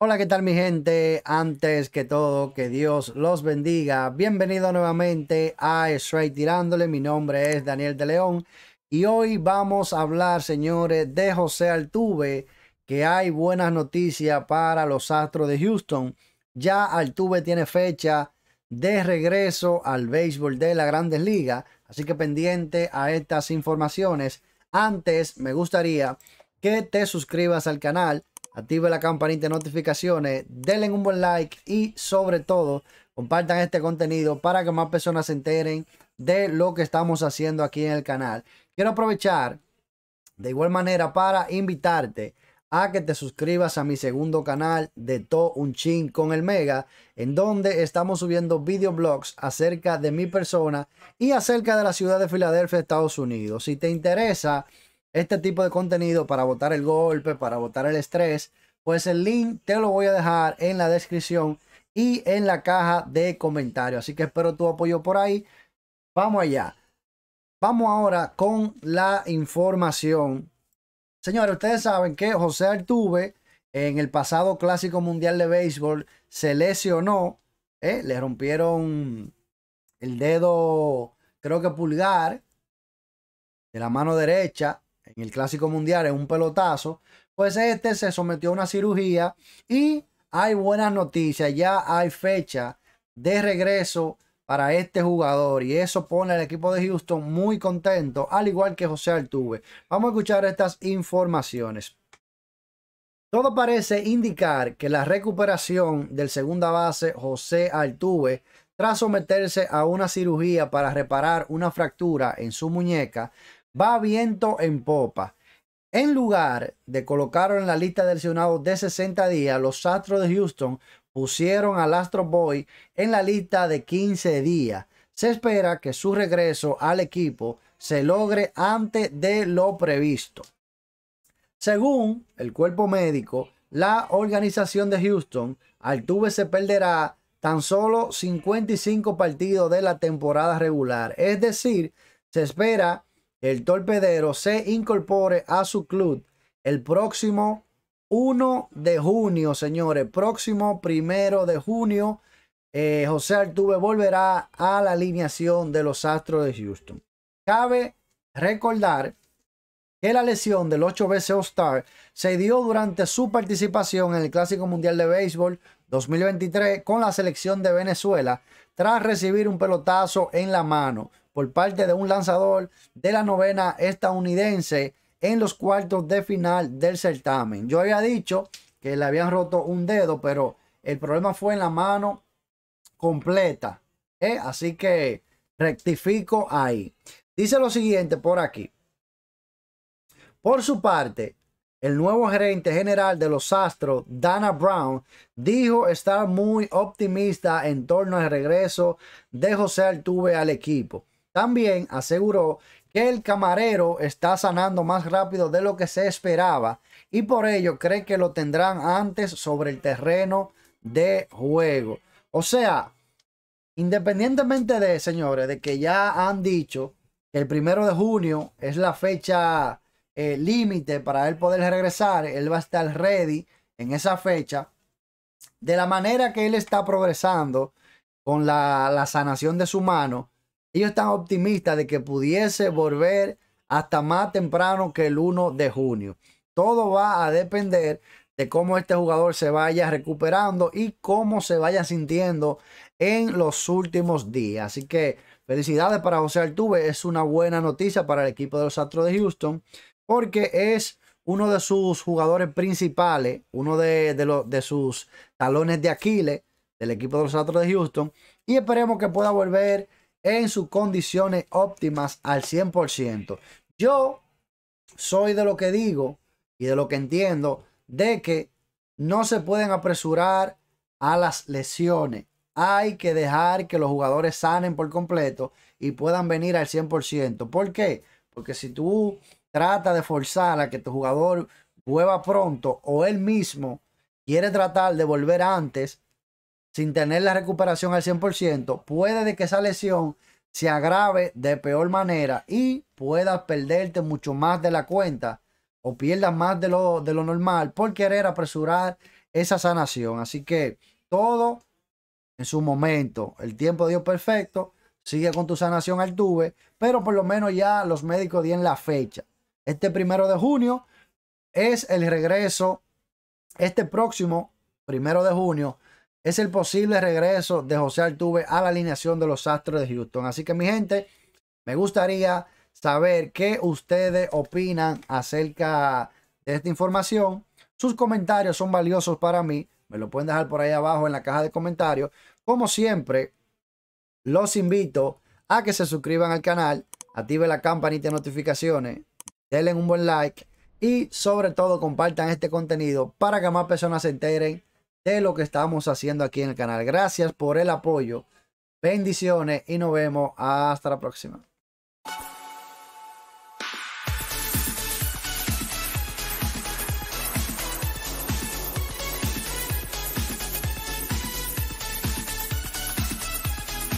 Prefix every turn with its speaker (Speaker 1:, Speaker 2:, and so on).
Speaker 1: Hola, ¿qué tal mi gente? Antes que todo, que Dios los bendiga. Bienvenido nuevamente a Straight Tirándole. Mi nombre es Daniel de León y hoy vamos a hablar, señores, de José Altuve, que hay buenas noticias para los Astros de Houston. Ya Altuve tiene fecha de regreso al béisbol de la Grandes Ligas, así que pendiente a estas informaciones. Antes, me gustaría que te suscribas al canal active la campanita de notificaciones, denle un buen like y sobre todo compartan este contenido para que más personas se enteren de lo que estamos haciendo aquí en el canal. Quiero aprovechar de igual manera para invitarte a que te suscribas a mi segundo canal de To Un Chin con el Mega, en donde estamos subiendo videoblogs acerca de mi persona y acerca de la ciudad de Filadelfia, Estados Unidos. Si te interesa este tipo de contenido para botar el golpe, para botar el estrés, pues el link te lo voy a dejar en la descripción y en la caja de comentarios. Así que espero tu apoyo por ahí. Vamos allá. Vamos ahora con la información. Señores, ustedes saben que José Artuve en el pasado Clásico Mundial de Béisbol se lesionó. ¿eh? Le rompieron el dedo, creo que pulgar, de la mano derecha en el Clásico Mundial es un pelotazo, pues este se sometió a una cirugía y hay buenas noticias, ya hay fecha de regreso para este jugador y eso pone al equipo de Houston muy contento, al igual que José Altuve. Vamos a escuchar estas informaciones. Todo parece indicar que la recuperación del segunda base José Altuve tras someterse a una cirugía para reparar una fractura en su muñeca va viento en popa. En lugar de colocarlo en la lista del Senado de 60 días, los Astros de Houston pusieron al Astro Boy en la lista de 15 días. Se espera que su regreso al equipo se logre antes de lo previsto. Según el cuerpo médico, la organización de Houston, Altuve se perderá tan solo 55 partidos de la temporada regular. Es decir, se espera el torpedero se incorpore a su club el próximo 1 de junio, señores. Próximo primero de junio, eh, José Altuve volverá a la alineación de los Astros de Houston. Cabe recordar que la lesión del 8 veces All-Star se dio durante su participación en el Clásico Mundial de Béisbol 2023 con la selección de Venezuela tras recibir un pelotazo en la mano por parte de un lanzador de la novena estadounidense en los cuartos de final del certamen. Yo había dicho que le habían roto un dedo, pero el problema fue en la mano completa. ¿eh? Así que rectifico ahí. Dice lo siguiente por aquí. Por su parte, el nuevo gerente general de los Astros, Dana Brown, dijo estar muy optimista en torno al regreso de José Altuve al equipo. También aseguró que el camarero está sanando más rápido de lo que se esperaba y por ello cree que lo tendrán antes sobre el terreno de juego. O sea, independientemente de, señores, de que ya han dicho que el primero de junio es la fecha eh, límite para él poder regresar, él va a estar ready en esa fecha. De la manera que él está progresando con la sanación de su mano, ellos están optimistas de que pudiese volver hasta más temprano que el 1 de junio. Todo va a depender de cómo este jugador se vaya recuperando y cómo se vaya sintiendo en los últimos días. Así que felicidades para José Altuve. Es una buena noticia para el equipo de los Astros de Houston porque es uno de sus jugadores principales, uno de, de sus talones de Aquiles del equipo de los Astros de Houston. Y esperemos que pueda volver en sus condiciones óptimas al 100%. Yo soy de lo que digo y de lo que entiendo de que no se pueden apresurar a las lesiones. Hay que dejar que los jugadores sanen por completo y puedan venir al 100%. ¿Por qué? Porque si tú tratas de forzar a que tu jugador vuelva pronto o él mismo quiere tratar de volver antes, sin tener la recuperación al 100%, puede de que esa lesión se agrave de peor manera y puedas perderte mucho más de la cuenta o pierdas más de lo, de lo normal por querer apresurar esa sanación. Así que todo en su momento, el tiempo de perfecto, sigue con tu sanación al tuve, pero por lo menos ya los médicos dieron la fecha. Este primero de junio es el regreso, este próximo primero de junio es el posible regreso de José Altuve a la alineación de los Astros de Houston. Así que mi gente, me gustaría saber qué ustedes opinan acerca de esta información. Sus comentarios son valiosos para mí. Me lo pueden dejar por ahí abajo en la caja de comentarios. Como siempre, los invito a que se suscriban al canal, activen la campanita de notificaciones, denle un buen like y sobre todo compartan este contenido para que más personas se enteren de lo que estamos haciendo aquí en el canal. Gracias por el apoyo. Bendiciones y nos vemos hasta la próxima.